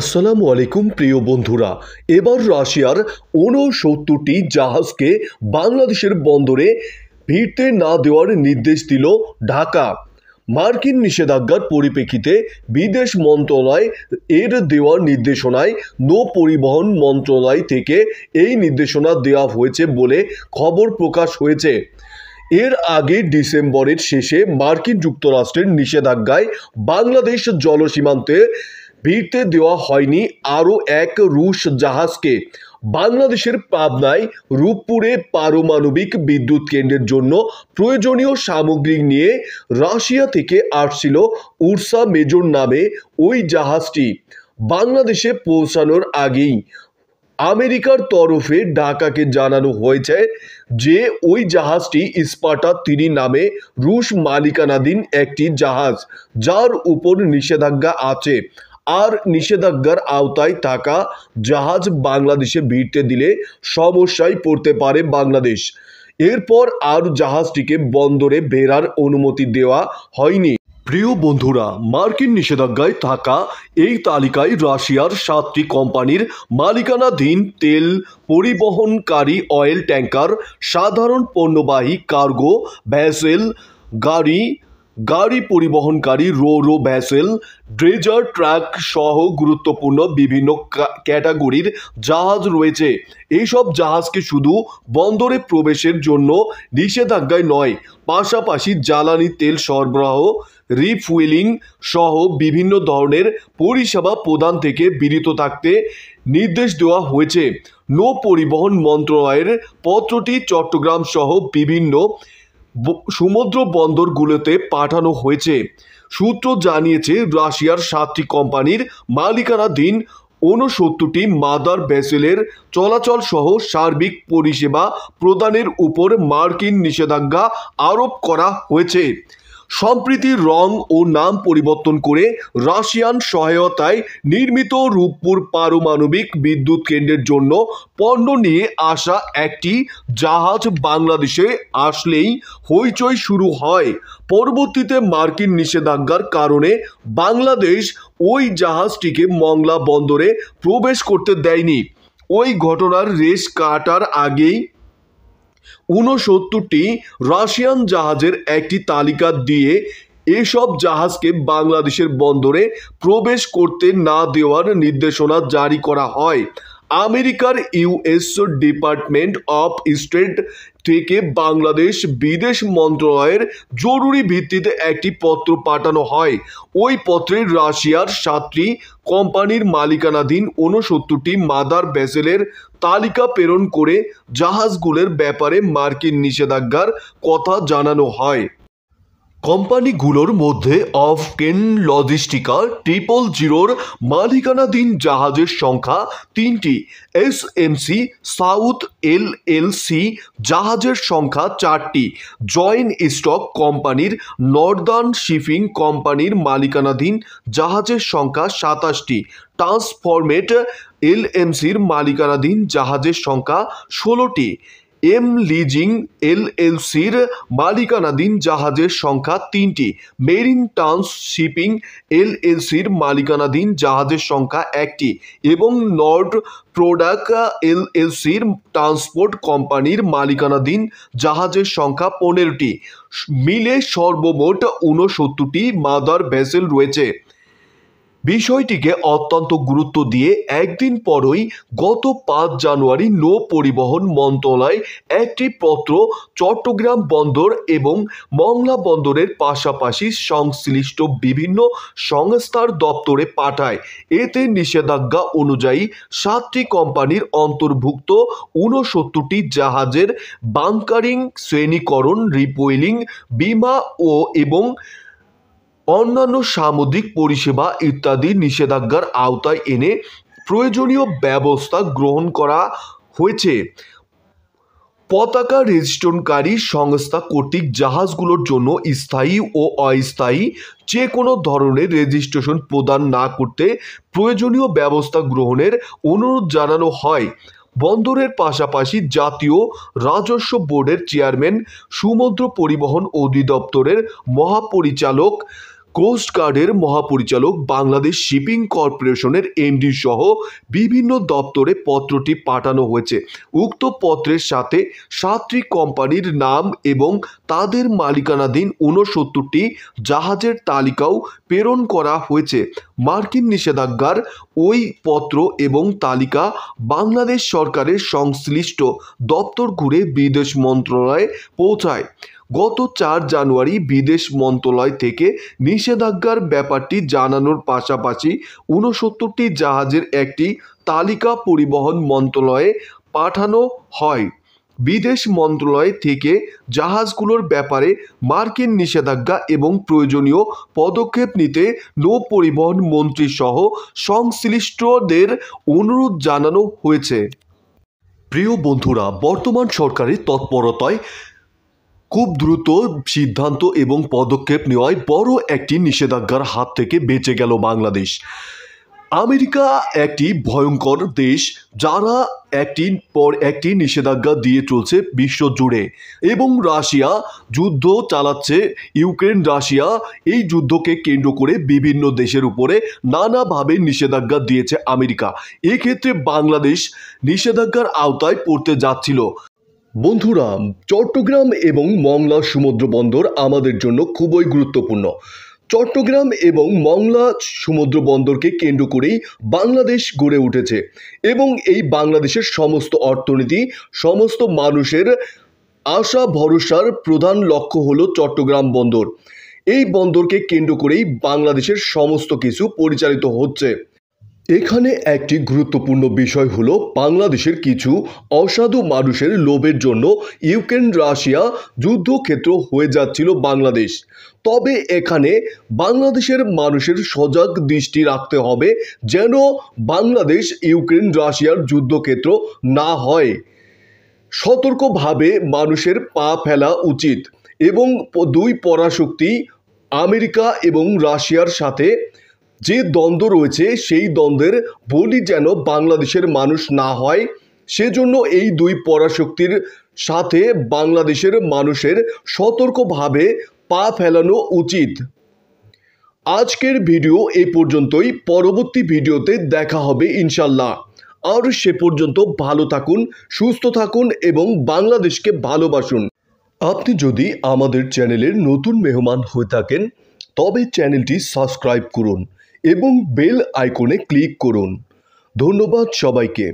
আসসালামু আলাইকুম প্রিয় বন্ধুরা এবার রাশিয়ার ঊনসত্তরটি জাহাজকে বাংলাদেশের বন্দরে ভিড়তে না দেওয়ার নির্দেশ দিল ঢাকা মার্কিন নিষেধাজ্ঞার পরিপ্রেক্ষিতে বিদেশ মন্ত্রণালয় এর দেওয়ার নির্দেশনায় নৌ পরিবহন মন্ত্রণালয় থেকে এই নির্দেশনা দেওয়া হয়েছে বলে খবর প্রকাশ হয়েছে এর আগে ডিসেম্বরের শেষে মার্কিন যুক্তরাষ্ট্রের নিষেধাজ্ঞায় বাংলাদেশ জলসীমান্তে ভিড়তে দেওয়া হয়নি আরও এক রুশ জাহাজকে বাংলাদেশের পাবনায় রূপপুরে পারমাণবিক বিদ্যুৎ কেন্দ্রের জন্য প্রয়োজনীয় সামগ্রী নিয়ে রাশিয়া থেকে আসছিল উর্সা মেজর নামে ওই জাহাজটি বাংলাদেশে পৌঁছানোর আগেই আমেরিকার তরফে ঢাকাকে জানানো হয়েছে যে ওই জাহাজটি ইস্পাটা তিনি নামে রুশ মালিকানাধীন একটি জাহাজ যার উপর নিষেধাজ্ঞা আছে আর নিষেধাজ্ঞার আওতায় থাকা জাহাজ বাংলাদেশে ভিড়তে দিলে সমস্যায় পড়তে পারে বাংলাদেশ এরপর আর জাহাজটিকে বন্দরে বেরার অনুমতি দেওয়া হয়নি প্রিয় বন্ধুরা মার্কিন নিষেধাজ্ঞায় থাকা এই তালিকায় রাশিয়ার সাতটি কোম্পানির মালিকানাধীন তেল পরিবহনকারী অয়েল ট্যাঙ্কার সাধারণ পণ্যবাহী কার্গো ভ্যাসেল গাড়ি গাড়ি পরিবহনকারী ro ro vessel dredger truck সহ গুরুত্বপূর্ণ বিভিন্ন ক্যাটাগরির জাহাজ রয়েছে এইসব জাহাজকে শুধু বন্দরে প্রবেশের জন্য নিষেধাজ্ঞায় নয় পাশাপাশি জ্বালানি তেল সরবরাহ রিফুয়েলিং সহ বিভিন্ন ধরনের পরিষেবা প্রদান থেকে বিরত থাকতে নির্দেশ দেওয়া হয়েছে নৌ পরিবহন মন্ত্রণালয়ের পত্রটি চট্টগ্রাম সহ বিভিন্ন সমুদ্র বন্দরগুলোতে পাঠানো হয়েছে সূত্র জানিয়েছে রাশিয়ার সাতটি কোম্পানির মালিকানাধীন ঊনসত্তরটি মাদার ভেসেলের চলাচল সহ সার্বিক পরিষেবা প্রদানের উপর মার্কিন নিষেধাজ্ঞা আরোপ করা হয়েছে সম্প্রীতি রং ও নাম পরিবর্তন করে রাশিয়ান সহায়তায় নির্মিত রূপপুর পারমাণবিক বিদ্যুৎ কেন্দ্রের জন্য পণ্য নিয়ে আসা একটি জাহাজ বাংলাদেশে আসলেই হইচই শুরু হয় পরবর্তীতে মার্কিন নিষেধাজ্ঞার কারণে বাংলাদেশ ওই জাহাজটিকে মংলা বন্দরে প্রবেশ করতে দেয়নি ওই ঘটনার রেশ কাটার আগেই ঊনসত্তরটি রাশিয়ান জাহাজের একটি তালিকা দিয়ে এসব জাহাজকে বাংলাদেশের বন্দরে প্রবেশ করতে না দেওয়ার নির্দেশনা জারি করা হয় আমেরিকার ইউএস ডিপার্টমেন্ট অফ স্টেট থেকে বাংলাদেশ বিদেশ মন্ত্রণালয়ের জরুরি ভিত্তিতে একটি পত্র পাঠানো হয় ওই পত্রে রাশিয়ার সাতটি কোম্পানির মালিকানাধীন ঊনসত্তরটি মাদার ভেসেলের তালিকা প্রেরণ করে জাহাজগুলোর ব্যাপারে মার্কিন নিষেধাজ্ঞার কথা জানানো হয় কোম্পানিগুলোর মধ্যে অফ কেন লজিস্টিকা ট্রিপল জিরোর মালিকানাধীন জাহাজের সংখ্যা তিনটি S M C south L L C জাহাজের সংখ্যা চারটি জয়েন্ট স্টক কোম্পানির নর্দার্ন শিপিং কোম্পানির মালিকানাধীন জাহাজের সংখ্যা সাতাশটি ট্রান্সফরমেট সির মালিকানাধীন জাহাজের সংখ্যা ষোলোটি এম লিজিং এলএলসির মালিকানাধীন জাহাজের সংখ্যা তিনটি মেরিন টান্স শিপিং এলএলসির মালিকানাধীন জাহাজের সংখ্যা একটি এবং নর্ড প্রোডাক্ট এলএলসির ট্রান্সপোর্ট কোম্পানির মালিকানাধীন জাহাজের সংখ্যা পনেরোটি মিলে সর্বমোট ঊনসত্তরটি মাদার ভেসেল রয়েছে বিষয়টিকে অত্যন্ত গুরুত্ব দিয়ে একদিন পরই গত পাঁচ জানুয়ারি নৌ পরিবহন মন্ত্রণালয় একটি পত্র চট্টগ্রাম বন্দর এবং মংলা বন্দরের পাশাপাশি সংশ্লিষ্ট বিভিন্ন সংস্থার দপ্তরে পাঠায় এতে নিষেধাজ্ঞা অনুযায়ী সাতটি কোম্পানির অন্তর্ভুক্ত ঊনসত্তরটি জাহাজের বাংকারিং শ্রেণীকরণ রিপোয়েলিং বিমা ও এবং অন্যান্য সামুদ্রিক পরিষেবা ইত্যাদি নিষেধাজ্ঞার আওতায় এনে প্রয়োজনীয় ব্যবস্থা গ্রহণ করা হয়েছে পতাকা রেজিস্ট্রনকারী সংস্থা কর্তৃক জাহাজগুলোর জন্য স্থায়ী ও অস্থায়ী যে কোনো ধরনের রেজিস্ট্রেশন প্রদান না করতে প্রয়োজনীয় ব্যবস্থা গ্রহণের অনুরোধ জানানো হয় বন্দরের পাশাপাশি জাতীয় রাজস্ব বোর্ডের চেয়ারম্যান সমুদ্র পরিবহন অধিদপ্তরের মহাপরিচালক কোস্ট গার্ডের মহাপরিচালক বাংলাদেশ শিপিং কর্পোরেশনের এমডি সহ বিভিন্ন দপ্তরে পত্রটি পাঠানো হয়েছে উক্ত পত্রের সাথে সাতটি কোম্পানির নাম এবং তাদের মালিকানাধীন ঊনসত্তরটি জাহাজের তালিকাও প্রেরণ করা হয়েছে মার্কিন নিষেধাজ্ঞার ওই পত্র এবং তালিকা বাংলাদেশ সরকারের সংশ্লিষ্ট দপ্তর ঘুরে বিদেশ মন্ত্রণালয়ে পৌঁছায় গত চার জানুয়ারি বিদেশ মন্ত্রণালয় থেকে নিষেধাজ্ঞার ব্যাপারটি জানানোর পাশাপাশি ঊনসত্তরটি জাহাজের একটি তালিকা পরিবহন মন্ত্রণালয়ে পাঠানো হয় বিদেশ মন্ত্রণালয় থেকে জাহাজগুলোর ব্যাপারে মার্কিন নিষেধাজ্ঞা এবং প্রয়োজনীয় পদক্ষেপ নিতে নৌ পরিবহন মন্ত্রী সহ সংশ্লিষ্টদের অনুরোধ জানানো হয়েছে প্রিয় বন্ধুরা বর্তমান সরকারের তৎপরতায় খুব দ্রুত সিদ্ধান্ত এবং পদক্ষেপ নেওয়ায় বড় একটি নিষেধাজ্ঞার হাত থেকে বেঁচে গেল বাংলাদেশ আমেরিকা একটি ভয়ঙ্কর দেশ যারা একটি পর একটি নিষেধাজ্ঞা দিয়ে চলছে বিশ্ব জুড়ে এবং রাশিয়া যুদ্ধ চালাচ্ছে ইউক্রেন রাশিয়া এই যুদ্ধকে কেন্দ্র করে বিভিন্ন দেশের উপরে নানাভাবে নিষেধাজ্ঞা দিয়েছে আমেরিকা এক্ষেত্রে বাংলাদেশ নিষেধাজ্ঞার আওতায় পড়তে যাচ্ছিল বন্ধুরা চট্টগ্রাম এবং মংলা সমুদ্র বন্দর আমাদের জন্য খুবই গুরুত্বপূর্ণ চট্টগ্রাম এবং মংলা সমুদ্র বন্দরকে কেন্দ্র করেই বাংলাদেশ গড়ে উঠেছে এবং এই বাংলাদেশের সমস্ত অর্থনীতি সমস্ত মানুষের আশা ভরসার প্রধান লক্ষ্য হল চট্টগ্রাম বন্দর এই বন্দরকে কেন্দ্র করেই বাংলাদেশের সমস্ত কিছু পরিচালিত হচ্ছে এখানে একটি গুরুত্বপূর্ণ বিষয় হলো বাংলাদেশের কিছু অসাধু মানুষের লোভের জন্য ইউক্রেন রাশিয়া যুদ্ধক্ষেত্র হয়ে যাচ্ছিল বাংলাদেশ তবে এখানে বাংলাদেশের মানুষের সজাগ দৃষ্টি রাখতে হবে যেন বাংলাদেশ ইউক্রেন রাশিয়ার যুদ্ধক্ষেত্র না হয় সতর্কভাবে মানুষের পা ফেলা উচিত এবং দুই পরাশক্তি আমেরিকা এবং রাশিয়ার সাথে যে দ্বন্দ্ব রয়েছে সেই দ্বন্দ্বের বলি যেন বাংলাদেশের মানুষ না হয় সেজন্য এই দুই পরাশক্তির সাথে বাংলাদেশের মানুষের সতর্কভাবে পা ফেলানো উচিত আজকের ভিডিও এ পর্যন্তই পরবর্তী ভিডিওতে দেখা হবে ইনশাল্লাহ আর সে পর্যন্ত ভালো থাকুন সুস্থ থাকুন এবং বাংলাদেশকে ভালোবাসুন আপনি যদি আমাদের চ্যানেলের নতুন মেহমান হয়ে থাকেন তবে চ্যানেলটি সাবস্ক্রাইব করুন এবং বেল আইকনে ক্লিক করুন ধন্যবাদ সবাইকে